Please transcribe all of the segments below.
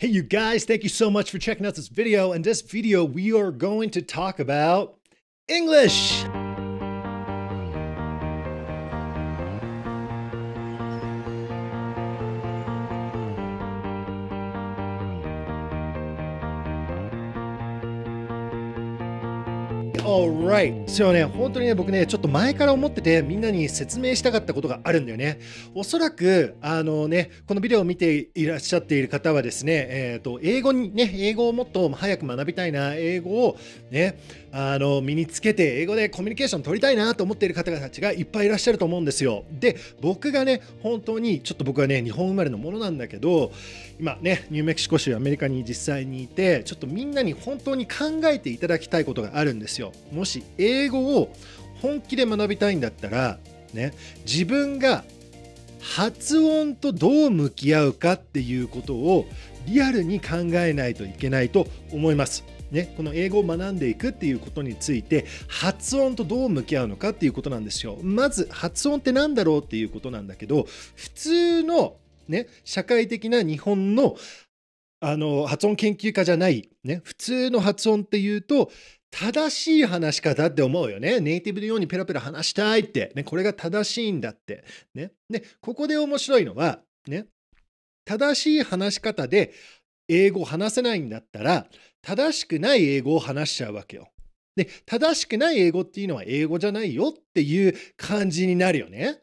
Hey you guys, thank you so much for checking out this video. In this video, we are going to talk about English. r i g h t そうね、本当にね、僕ね、ちょっと前から思ってて、みんなに説明したかったことがあるんだよね。おそらく、あのね、このビデオを見ていらっしゃっている方はですね、えっ、ー、と、英語にね、英語をもっと早く学びたいな、英語をね、あの、身につけて、英語でコミュニケーション取りたいなと思っている方たちがいっぱいいらっしゃると思うんですよ。で、僕がね、本当に、ちょっと僕はね、日本生まれのものなんだけど、今ね、ニューメキシコ州、アメリカに実際にいて、ちょっとみんなに本当に考えていただきたいことがあるんですよ。もし英語を本気で学びたいんだったら、ね、自分が発音とどう向き合うかっていうことをリアルに考えないといけないと思います。ね、この英語を学んでいくっていうことについて発音とどう向き合うのかっていうことなんですよ。まず発音って何だろうっていうことなんだけど普通の、ね、社会的な日本のあの発音研究家じゃない、ね、普通の発音っていうと正しい話し方って思うよね。ネイティブのようにペラペラ話したいって。ね、これが正しいんだって。ね。で、ここで面白いのは、ね、正しい話し方で英語を話せないんだったら、正しくない英語を話しちゃうわけよ。で、正しくない英語っていうのは英語じゃないよっていう感じになるよね。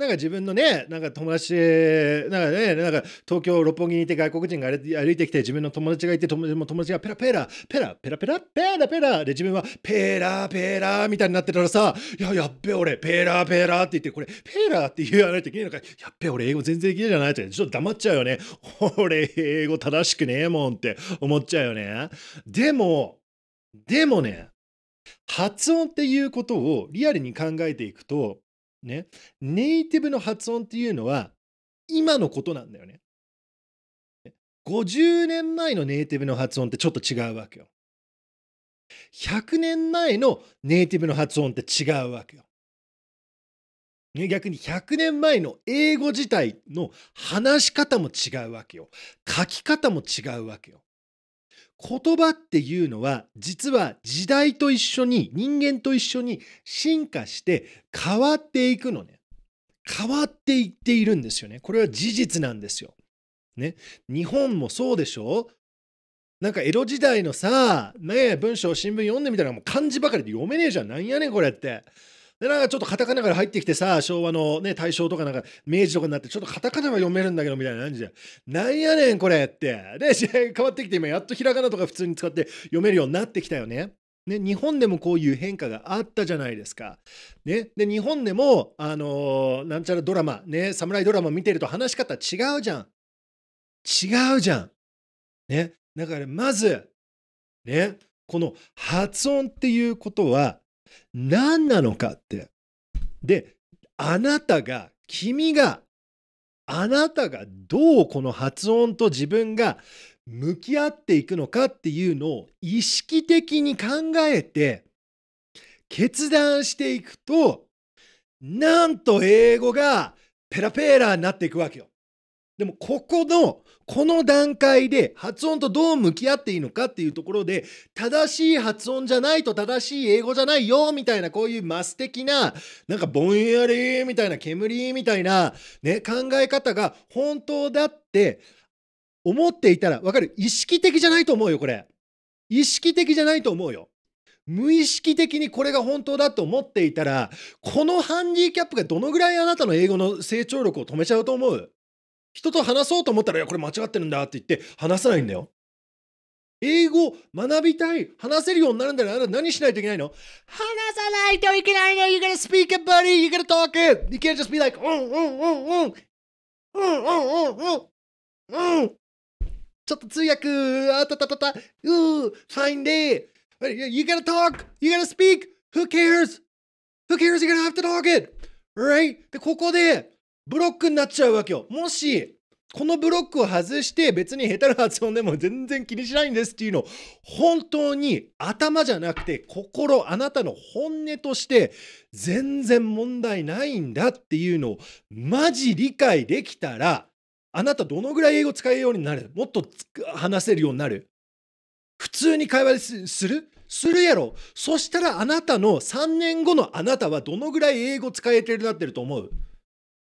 なんか自分のね、なんか友達、なんかね、なんか東京六本木にいて外国人が歩いてきて、自分の友達がいて、友達がペラペラ、ペラペラペラ、ペラペラで自分はペラペラみたいになってたらさ、いや、やっべ俺、ペラペラって言って、これ、ペラって言わないといけないのか、やっべ俺、英語全然いけないじゃないって、ちょっと黙っちゃうよね。俺、英語正しくねえもんって思っちゃうよね。でも、でもね、発音っていうことをリアルに考えていくと、ね、ネイティブの発音っていうのは今のことなんだよね。50年前のネイティブの発音ってちょっと違うわけよ。100年前のネイティブの発音って違うわけよ。逆に100年前の英語自体の話し方も違うわけよ。書き方も違うわけよ。言葉っていうのは実は時代と一緒に人間と一緒に進化して変わっていくのね。変わっていっているんですよね。これは事実なんですよ。ね。日本もそうでしょなんか江戸時代のさ、ね文章を新聞読んでみたらもう漢字ばかりで読めねえじゃん。なんやねんこれって。で、なんかちょっとカタカナから入ってきてさ、昭和のね、大正とかなんか、明治とかになって、ちょっとカタカナは読めるんだけど、みたいな感じで、なんやねん、これって。で、試合変わってきて、今、やっとひらがなとか普通に使って読めるようになってきたよね。ね、日本でもこういう変化があったじゃないですか。ね、で日本でも、あのー、なんちゃらドラマ、ね、侍ドラマ見てると話し方違うじゃん。違うじゃん。ね、だからまず、ね、この発音っていうことは何なのかって。で、あなたが、君が、あなたがどうこの発音と自分が向き合っていくのかっていうのを意識的に考えて決断していくと、なんと英語がペラペラになっていくわけよ。でもここのこの段階で発音とどう向き合っていいのかっていうところで、正しい発音じゃないと正しい英語じゃないよ、みたいな、こういうマス的な、なんかぼんやりみたいな、煙みたいな、ね、考え方が本当だって思っていたら、わかる意識的じゃないと思うよ、これ。意識的じゃないと思うよ。無意識的にこれが本当だと思っていたら、このハンディキャップがどのぐらいあなたの英語の成長力を止めちゃうと思う人と話そうと思ったら、いや、これ間違ってるんだって言って話さないんだよ。英語学びたい、話せるようになるんだら何しないといけないの話さないといけないの !You gotta speak it, buddy! You gotta talk it! You can't just be like, うんうんうんうんうんうんうんうんちょっと通訳あたたたたうー !Fine day! You gotta talk! You gotta speak! Who cares? Who cares? You're gonna have to talk it! Right? で、ここで、ブロックになっちゃうわけよ。もし、このブロックを外して別に下手な発音でも全然気にしないんですっていうのを本当に頭じゃなくて心あなたの本音として全然問題ないんだっていうのをマジ理解できたらあなたどのぐらい英語使えるようになるもっと話せるようになる普通に会話するするやろそしたらあなたの3年後のあなたはどのぐらい英語使えてるなってると思う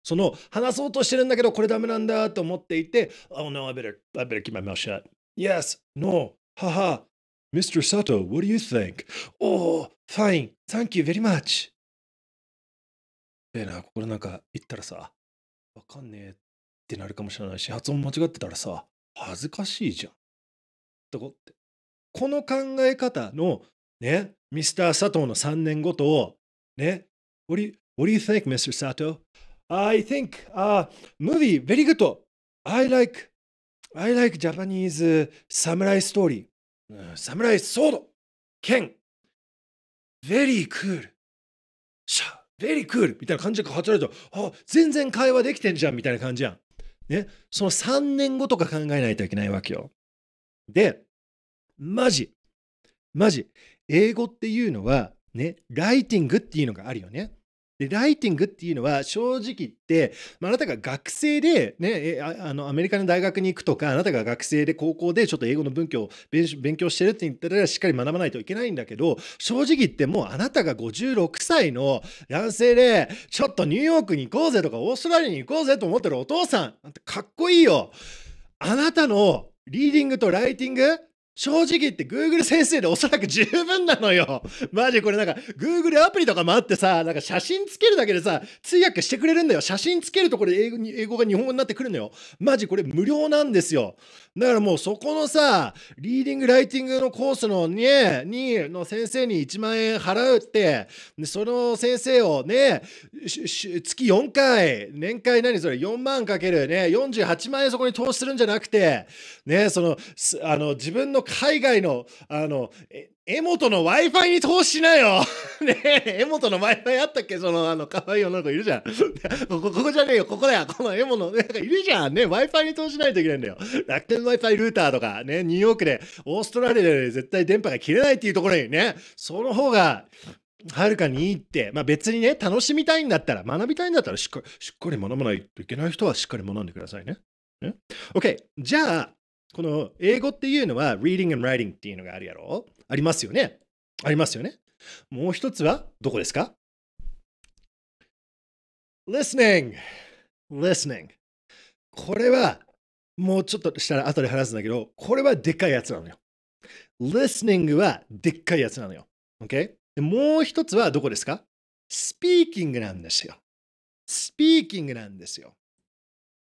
その話そうとしてるんだけどこれダメなんだと思っていて、Oh no, I better, I better keep my mouth shut. Yes, no, haha. Mr. Sato, what do you think? Oh, fine, thank you very much. でな、これなんか言ったらさ、わかんねえってなるかもしれないし、発音間違ってたらさ、恥ずかしいじゃん。とこって。この考え方のね、ミスター佐藤の3年ごとをね、What do you, what do you think, Mr. Sato? I think, uh, movie, very good. I like, I like Japanese samurai story. samurai sword, ken. Very cool. h ャ、very cool! みたいな感じで働いてあ、全然会話できてんじゃんみたいな感じやん。ね、その3年後とか考えないといけないわけよ。で、マジ、マジ、英語っていうのは、ね、ライティングっていうのがあるよね。で、ライティングっていうのは正直言って、まあ、なたが学生でね、あの、アメリカの大学に行くとか、あなたが学生で高校でちょっと英語の文教勉強してるって言ったらしっかり学ばないといけないんだけど、正直言ってもうあなたが56歳の男性で、ちょっとニューヨークに行こうぜとか、オーストラリアに行こうぜと思ってるお父さん、なんてかっこいいよ。あなたのリーディングとライティング正直言って Google 先生でおそらく十分なのよ。マジこれなんか Google アプリとかもあってさ、なんか写真つけるだけでさ、通訳してくれるんだよ。写真つけるとこれ英語英語が日本語になってくるのよ。マジこれ無料なんですよ。だからもうそこのさ、リーディング、ライティングのコースのね、に、の先生に1万円払うって、その先生をね、月4回、年会何それ、4万かけるね、48万円そこに投資するんじゃなくて、ね、その、あの、自分の海外の、あの、え、江本の Wi-Fi に通しなよ ねえ、江本の Wi-Fi あったっけその、あの、可愛い女の子いるじゃん。ここ、ここじゃねえよ、ここだよ。この江本の、なんかいるじゃん。ね、Wi-Fi に通しないといけないんだよ。楽天 Wi-Fi ルーターとか、ね、ニューヨークで、オーストラリアで絶対電波が切れないっていうところにね、その方が、はるかにいいって、まあ別にね、楽しみたいんだったら、学びたいんだったら、しっかり、しっかり学ばないといけない人はしっかり学んでくださいね。ね OK。じゃあ、この英語っていうのは reading and writing っていうのがあるやろありますよねありますよねもう一つはどこですか ?listening listening これはもうちょっとしたら後で話すんだけどこれはでっかいやつなのよ listening はでっかいやつなのよ OK? でもう一つはどこですか ?speaking なんですよ。speaking なんですよ。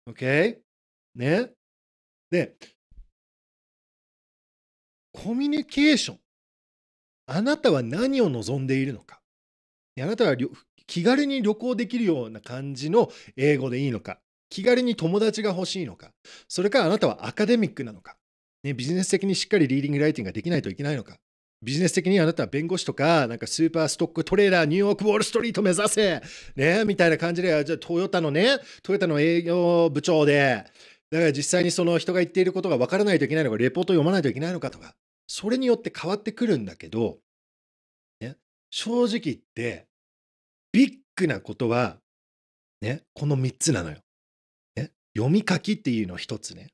OK? ね。で、コミュニケーション。あなたは何を望んでいるのか。あなたは気軽に旅行できるような感じの英語でいいのか。気軽に友達が欲しいのか。それからあなたはアカデミックなのか。ね、ビジネス的にしっかりリーディングライティングができないといけないのか。ビジネス的にあなたは弁護士とか、なんかスーパーストックトレーラー、ニューヨークウォールストリート目指せねみたいな感じで、じゃあトヨタのね、トヨタの営業部長で、だから実際にその人が言っていることが分からないといけないのか、レポート読まないといけないのかとか、それによって変わってくるんだけど、ね、正直言って、ビッグなことは、ね、この3つなのよ。ね、読み書きっていうの1つね。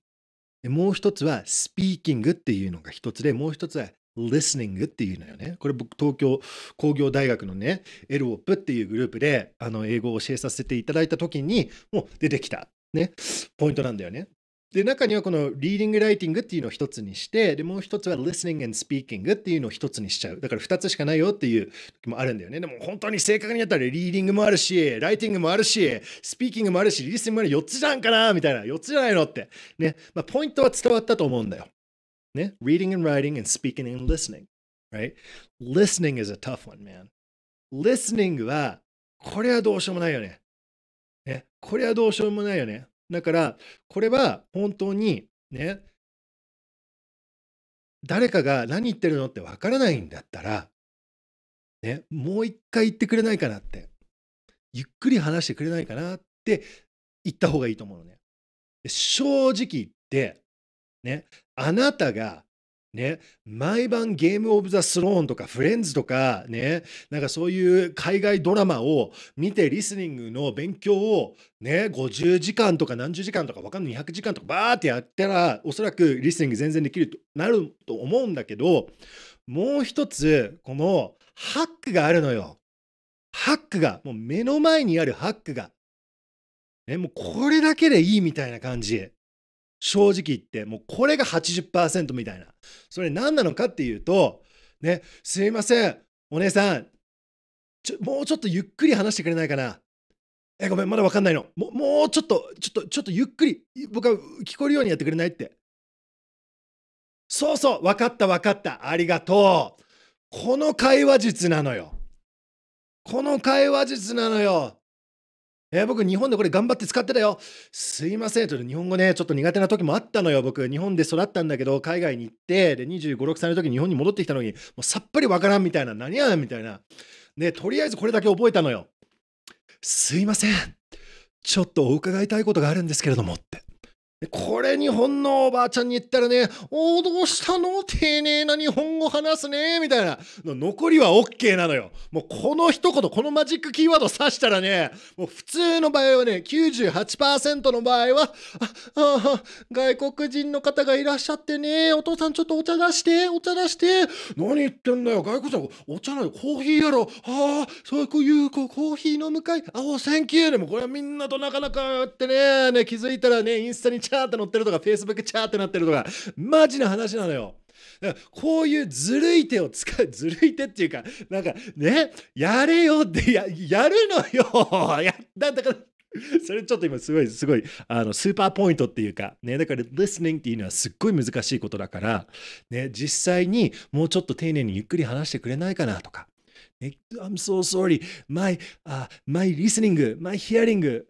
もう1つは、スピーキングっていうのが1つで、もう1つは、リスニングっていうのよね。これ僕、東京工業大学のね、オップっていうグループで、あの、英語を教えさせていただいた時に、もう出てきた、ね、ポイントなんだよね。で、中にはこのリーディングライティングっていうのを一つにして、で、もう一つは listening and speaking っていうのを一つにしちゃう。だから二つしかないよっていう時もあるんだよね。でも本当に正確にやったらリーディングもあるし、ライティングもあるし、スピーキングもあるし、リスニングもある4つじゃんかなみたいな。4つじゃないのって。ね。まあ、ポイントは伝わったと思うんだよ。ね。reading and writing and speaking and listening. Right? Listening is a tough one, man. Listening は、これはどうしようもないよね。ね。これはどうしようもないよね。だから、これは本当にね、誰かが何言ってるのってわからないんだったら、ね、もう一回言ってくれないかなって、ゆっくり話してくれないかなって言った方がいいと思うのね。正直言って、ね、あなたがね、毎晩ゲームオブザスローンとかフレンズとかね、なんかそういう海外ドラマを見てリスニングの勉強をね、50時間とか何十時間とかわかんない200時間とかバーってやったら、おそらくリスニング全然できるとなると思うんだけど、もう一つ、このハックがあるのよ。ハックが、もう目の前にあるハックが。ね、もうこれだけでいいみたいな感じ。正直言って、もうこれが80%みたいな。それ何なのかっていうと、ね、すいません、お姉さん、もうちょっとゆっくり話してくれないかな。え、ごめん、まだわかんないの。ももうちょっと、ちょっと、ちょっとゆっくり、僕は聞こえるようにやってくれないって。そうそう、わかったわかった、ありがとう。この会話術なのよ。この会話術なのよ。えー、僕、日本でこれ頑張って使ってたよ。すいません。と、日本語ね、ちょっと苦手な時もあったのよ、僕。日本で育ったんだけど、海外に行って、で、25、6歳の時に日本に戻ってきたのに、もうさっぱりわからんみたいな、何やみたいな。ね、とりあえずこれだけ覚えたのよ。すいません。ちょっとお伺いたいことがあるんですけれどもって。これ日本のおばあちゃんに言ったらね、おーどうしたの丁寧な日本語話すねみたいな。残りは OK なのよ。もうこの一言、このマジックキーワード指したらね、もう普通の場合はね、98%の場合は、あ、あ、外国人の方がいらっしゃってね、お父さんちょっとお茶出して、お茶出して、何言ってんだよ、外国人お茶なのコーヒーやろ。ああ、そういうコーヒー飲むかいあ、お、センキューでもこれはみんなとなかなかってね、ね気づいたらね、インスタにチャーって乗ってるとか、Facebook チャーってなってるとか、マジな話なのよ。だからこういうずるい手を使う、ずるい手っていうか、なんかね、やれよってや、やるのよ やだから、それちょっと今すごいすごいあのスーパーポイントっていうかねだから listening っていうのはすっごい難しいことだからね実際にもうちょっと丁寧にゆっくり話してくれないかなとか I'm so sorry. My,、uh, my listening, my hearing, uh,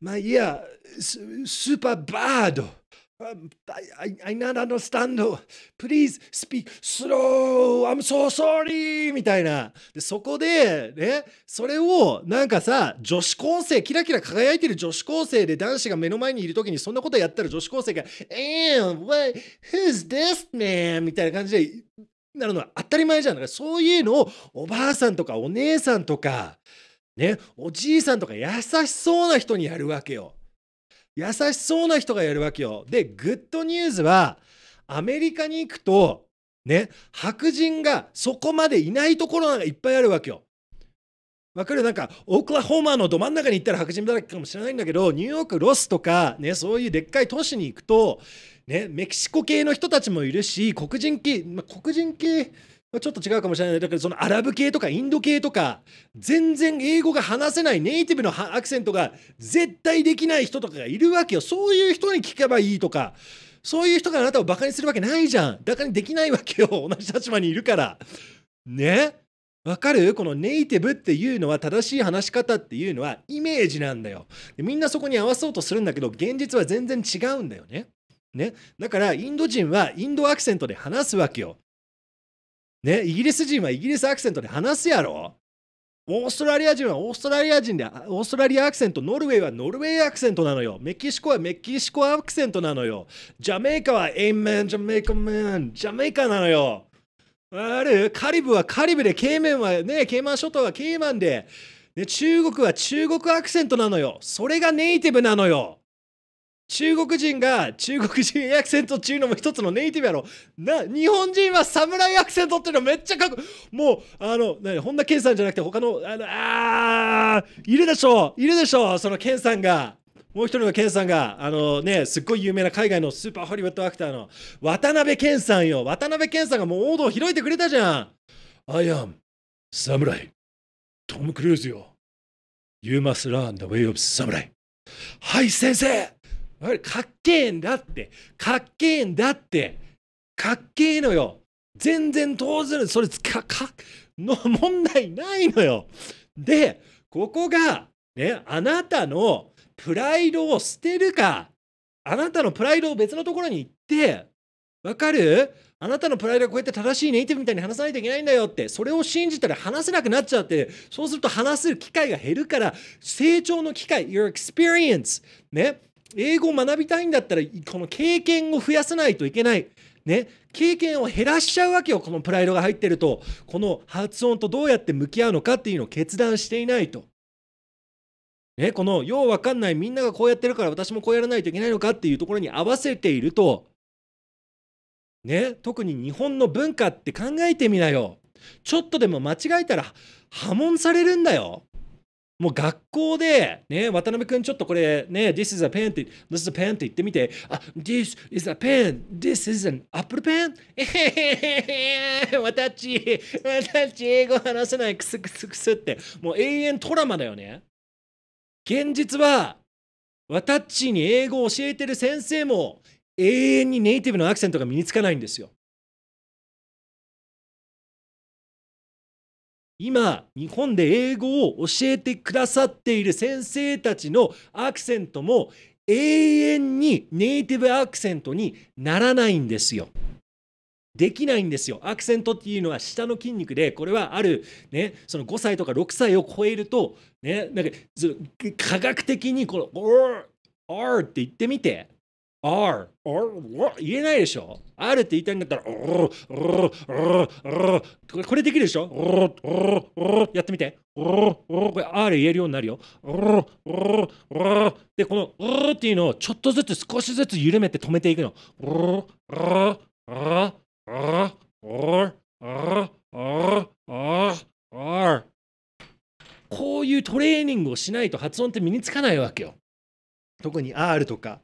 my ear, super bad. Um, I, I, I not understand. Please speak slow. I'm so sorry. みたいな。で、そこで、ね、それを、なんかさ、女子高生、キラキラ輝いてる女子高生で男子が目の前にいるときにそんなことやったら女子高生が、えー、what, who's this man? みたいな感じで、なるのは当たり前じゃん。だからそういうのをおばあさんとかお姉さんとか、ね、おじいさんとか優しそうな人にやるわけよ。優しそうな人がやるわけよ。で、グッドニュースは、アメリカに行くと、ね、白人がそこまでいないところがいっぱいあるわけよ。わかるなんか、オクラホーマーのど真ん中に行ったら白人だらけかもしれないんだけど、ニューヨーク、ロスとか、ね、そういうでっかい都市に行くと、ね、メキシコ系の人たちもいるし、黒人系、まあ、黒人系、はちょっと違うかもしれない。だけどそのアラブ系とかインド系とか、全然英語が話せないネイティブのアクセントが絶対できない人とかがいるわけよ。そういう人に聞けばいいとか。そういう人があなたをバカにするわけないじゃん。バカにできないわけよ。同じ立場にいるから。ねわかるこのネイティブっていうのは正しい話し方っていうのはイメージなんだよ。みんなそこに合わそうとするんだけど現実は全然違うんだよね。ね、だからインド人はインドアクセントで話すわけよ。ね、イギリス人はイギリスアクセントで話すやろ。オーストラリア人はオーストラリア人でオーストラリアアクセント、ノルウェーはノルウェーアクセントなのよ。メキシコはメキシコアクセントなのよ。ジャメイカはエイメン、ジャメイカメン、ジャメイカなのよ。あるカリブはカリブで、ケイメンはね、ケイマン諸島はケイマンで、ね、中国は中国アクセントなのよ。それがネイティブなのよ。中国人が中国人アクセントっていうのも一つのネイティブやろ。な、日本人は侍アクセントっていうのめっちゃかっこもう、あの、な本田健さんじゃなくて他の、あの、あいるでしょういるでしょうその健さんが。もう一人の健さんが、あのね、すっごい有名な海外のスーパーホリウッドアクターの渡辺健さんよ。渡辺健さんがもう王道を広いてくれたじゃん。I am 侍。トム・クルーズよ。You must learn the way of 侍。はい、先生やはりかっけえんだって、かっけえんだって、かっけえのよ。全然当然、それか、か、の問題ないのよ。で、ここが、ね、あなたのプライドを捨てるか、あなたのプライドを別のところに行って、わかるあなたのプライドはこうやって正しいネイティブみたいに話さないといけないんだよって、それを信じたら話せなくなっちゃって、そうすると話す機会が減るから、成長の機会、your experience、ね、英語を学びたいんだったらこの経験を増やさないといけない。ね、経験を減らしちゃうわけよこのプライドが入ってるとこの発音とどうやって向き合うのかっていうのを決断していないと。ね、このようわかんないみんながこうやってるから私もこうやらないといけないのかっていうところに合わせていると、ね、特に日本の文化って考えてみなよちょっとでも間違えたら破門されるんだよもう学校で、ね、渡辺君ちょっとこれ、ね、This is a pen って、This is a pen って言ってみて、あ、This is a pen, This is an apple pen? えへへへ私、私、英語話せない、くすくすくすって、もう永遠トラマだよね。現実は、私に英語を教えてる先生も永遠にネイティブのアクセントが身につかないんですよ。今日本で英語を教えてくださっている先生たちのアクセントも永遠にネイティブアクセントにならないんですよ。できないんですよ。アクセントっていうのは下の筋肉で、これはある、ね、その5歳とか6歳を超えると、ね、なんか科学的にこの R, R って言ってみて、R。R。言えないでしょ ?R って言いたいんだったら、R R R R これできるでしょ R R やってみて。R R これ R 言えるようになるよ。R R R で、この R っていうのをちょっとずつ少しずつ緩めて止めていくの。R R R R R R R R。こういうトレーニングをしないと発音って身につかないわけよ。特に R とか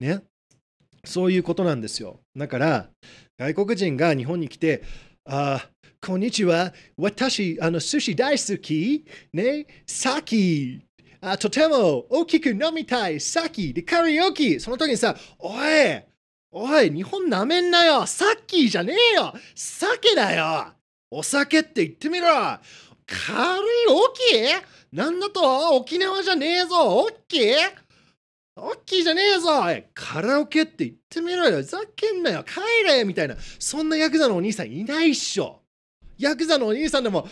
ね。そういうことなんですよ。だから、外国人が日本に来て、あこんにちは、私、あの、寿司大好き、ね、さき、あとても大きく飲みたい、さき、で、カリオキ、その時にさ、おい、おい、日本なめんなよ、さっきじゃねえよ、酒だよ、お酒って言ってみろ、カリオキなんだと沖縄じゃねえぞ、オッケーオッキーじゃねえぞカラオケって言ってみろよふざけんなよ帰れみたいな、そんなヤクザのお兄さんいないっしょヤクザのお兄さんでも、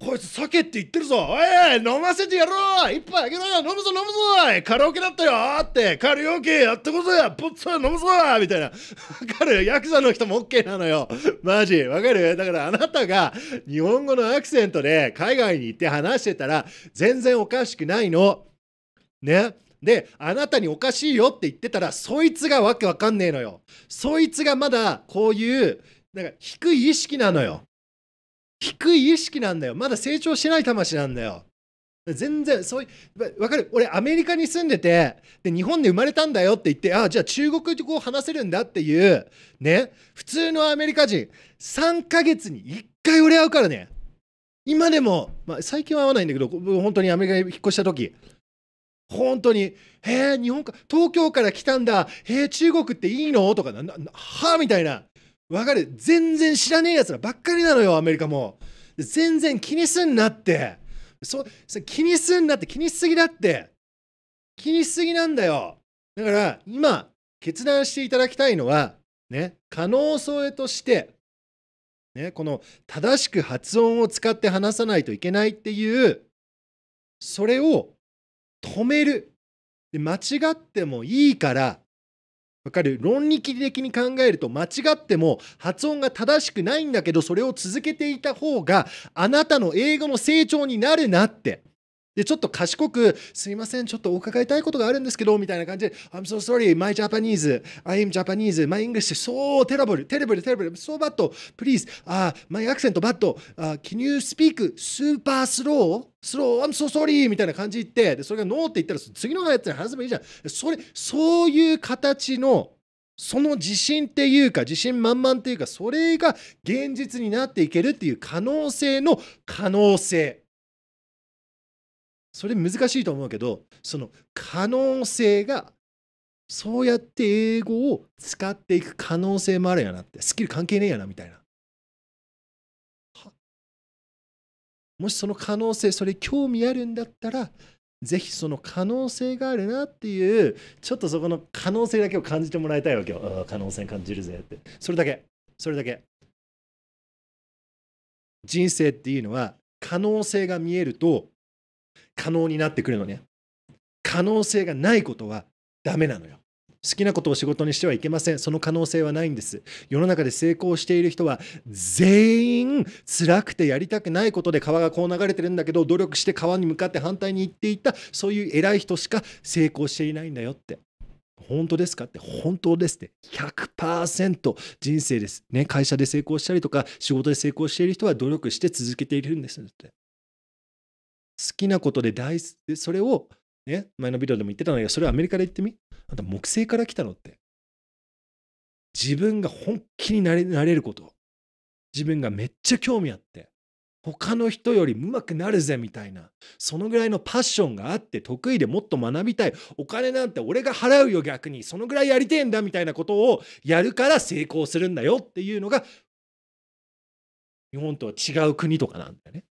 こいつ酒って言ってるぞおい飲ませてやろう一杯あげろよ飲むぞ飲むぞカラオケだったよってカラオケやってこそやぽっつ飲むぞみたいな。わかるヤクザの人もオッケーなのよ。マジわかるだからあなたが日本語のアクセントで海外に行って話してたら全然おかしくないの。ねで、あなたにおかしいよって言ってたら、そいつがわけわかんねえのよ。そいつがまだこういう、なんか低い意識なのよ。低い意識なんだよ。まだ成長してない魂なんだよ。全然そういうわかる俺アメリカに住んでてで日本で生まれたんだよって言ってああじゃあ中国語を話せるんだっていうね普通のアメリカ人3ヶ月に1回俺会うからね今でも、まあ、最近は会わないんだけど本当にアメリカに引っ越した時本当に、へえ、日本か、東京から来たんだ、へえ、中国っていいのとかな、なはあみたいな。わかる全然知らねえやつらばっかりなのよ、アメリカも。全然気にすんなって。そう、気にすんなって、気にしすぎだって。気にしすぎなんだよ。だから、今、決断していただきたいのは、ね、可能性として、ね、この正しく発音を使って話さないといけないっていう、それを止める。で、間違ってもいいから、わかる論理的に考えると間違っても発音が正しくないんだけどそれを続けていた方があなたの英語の成長になるなってで、ちょっと賢く、すいません、ちょっとお伺いたいことがあるんですけど、みたいな感じで、I'm so sorry, my Japanese, I am Japanese, my English, so terrible, terrible, terrible, so bad, please, uh, my accent bad, uh, can you speak super slow? スロー、I'm so sorry! みたいな感じ言って、でそれがノーって言ったら、次のやつに話せばいいじゃん。それ、そういう形の、その自信っていうか、自信満々っていうか、それが現実になっていけるっていう可能性の可能性。それ難しいと思うけどその可能性がそうやって英語を使っていく可能性もあるやなってスキル関係ねえやなみたいなもしその可能性それ興味あるんだったらぜひその可能性があるなっていうちょっとそこの可能性だけを感じてもらいたいわけよ可能性感じるぜってそれだけそれだけ人生っていうのは可能性が見えると可能になってくるのね。可能性がないことはダメなのよ。好きなことを仕事にしてはいけません。その可能性はないんです。世の中で成功している人は全員辛くてやりたくないことで川がこう流れてるんだけど努力して川に向かって反対に行っていたそういう偉い人しか成功していないんだよって。本当ですかって本当ですって100%人生です、ね、会社で成功したりとか仕事で成功している人は努力して続けているんですって好きなことで大でそれを、ね、前のビデオでも言ってたんだけどそれをアメリカで言ってみあんた木星から来たのって自分が本気になれなれること自分がめっちゃ興味あって他の人よりうまくなるぜみたいなそのぐらいのパッションがあって得意でもっと学びたいお金なんて俺が払うよ逆にそのぐらいやりてえんだみたいなことをやるから成功するんだよっていうのが日本とは違う国とかなんだよね。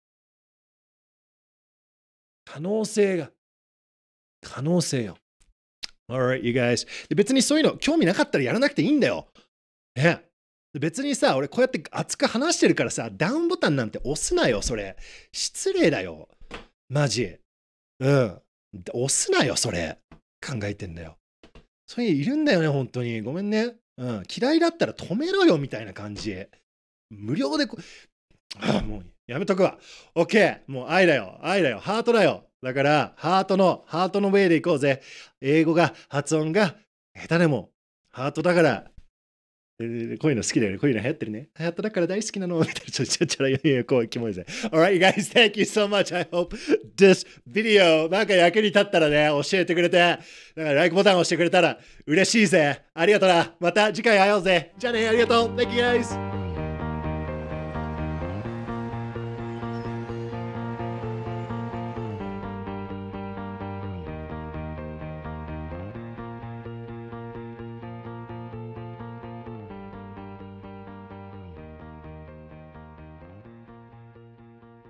可能性が。可能性よ。Alright, you guys. で別にそういうの興味なかったらやらなくていいんだよ。ね。別にさ、俺こうやって熱く話してるからさ、ダウンボタンなんて押すなよ、それ。失礼だよ。マジ。うん。押すなよ、それ。考えてんだよ。そういういるんだよね、本当に。ごめんね。うん。嫌いだったら止めろよ、みたいな感じ。無料で、もうやめとくわ。オッケーもう愛だよ。愛だよ。ハートだよ。だから、ハートの、ハートのウェイで行こうぜ。英語が、発音が下手でも、ハートだから、こういうの好きだよね。こういうの流行ってるね。流行っただから大好きなの。みたいな。ちょ、ちょ、ちょ、いやいこう、キモいぜ。Alright, you guys, thank you so much. I hope this video なんか役に立ったらね、教えてくれて、だから LIKE ボタン押してくれたら嬉しいぜ。ありがとな。また次回会おうぜ。じゃあね、ありがとう。Thank you guys.